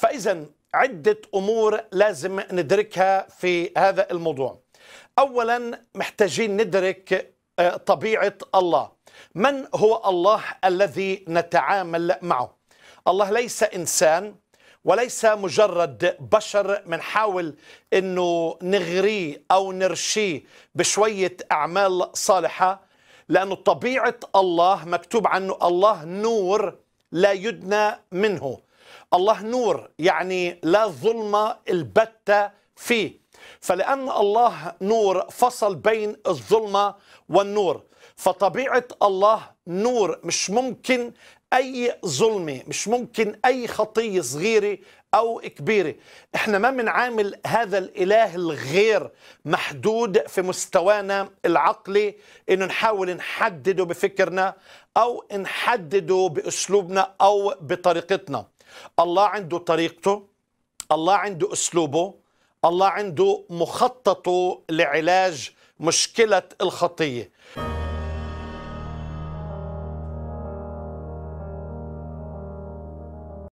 فإذا عدة أمور لازم ندركها في هذا الموضوع أولا محتاجين ندرك آه، طبيعة الله من هو الله الذي نتعامل معه الله ليس إنسان وليس مجرد بشر منحاول أنه نغريه أو نرشيه بشوية أعمال صالحة لانه طبيعة الله مكتوب عنه الله نور لا يدنى منه الله نور يعني لا ظلمة البتة فيه فلأن الله نور فصل بين الظلمة والنور فطبيعة الله نور مش ممكن أي ظلمة مش ممكن أي خطية صغيرة أو كبيرة إحنا ما بنعامل هذا الإله الغير محدود في مستوانا العقلي إنه نحاول نحدده بفكرنا أو نحدده بأسلوبنا أو بطريقتنا الله عنده طريقته الله عنده أسلوبه الله عنده مخططه لعلاج مشكلة الخطية